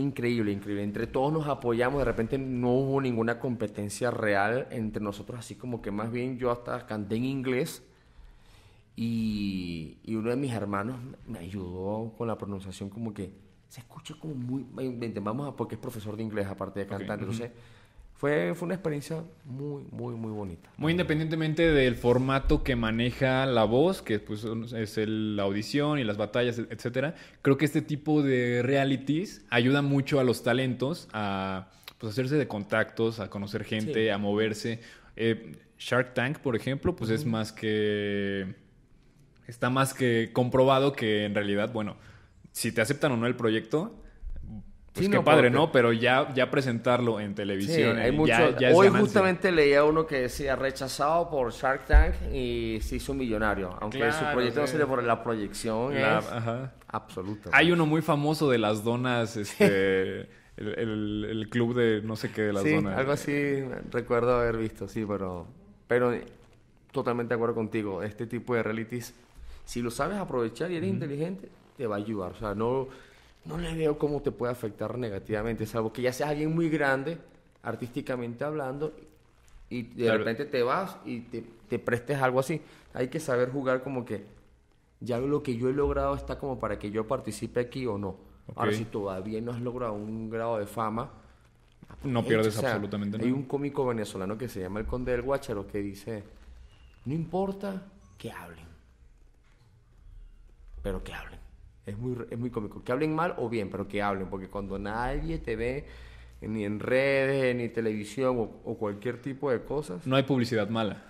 increíble, increíble. Entre todos nos apoyamos, de repente no hubo ninguna competencia real entre nosotros, así como que más bien yo hasta canté en inglés y, uno de mis hermanos me ayudó con la pronunciación como que se escucha como muy... Vamos a... porque es profesor de inglés aparte de cantar, no sé fue, una experiencia muy, muy, muy bonita. Muy independientemente del formato que maneja la voz, que pues, es la audición y las batallas, e-, etcétera, creo que este tipo de realities ayuda mucho a los talentos a pues, hacerse de contactos, a conocer gente, a moverse. Eh, Shark Tank, por ejemplo, pues es más que. Está más que comprobado que en realidad, bueno, si te aceptan o no el proyecto, pues qué padre, ¿no? Pero ya, ya presentarlo en televisión. hay mucho... Hoy justamente leía uno que decía rechazado por Shark Tank y se hizo millonario. Aunque su proyecto no se le por la proyección Ajá. absoluta. Hay uno muy famoso de las donas, este. el, club de no sé qué de las donas. Algo así recuerdo haber visto, sí, pero. Pero totalmente de acuerdo contigo. Este tipo de realities, si lo sabes aprovechar y eres inteligente, te va a ayudar. O sea, no no le veo cómo te puede afectar negativamente, salvo que ya seas alguien muy grande, artísticamente hablando, y de repente te vas y te, prestes algo así. Hay que saber jugar como que ya lo que yo he logrado está como para que yo participe aquí o no. Ahora, si todavía no has logrado un grado de fama, no pierdes absolutamente nada. Hay un cómico venezolano que se llama El Conde del Guacharo que dice: No importa que hablen, pero que hablen. Es muy, es muy cómico. Que hablen mal o bien, pero que hablen, porque cuando nadie te ve ni en redes, ni televisión o, o cualquier tipo de cosas. No hay publicidad mala.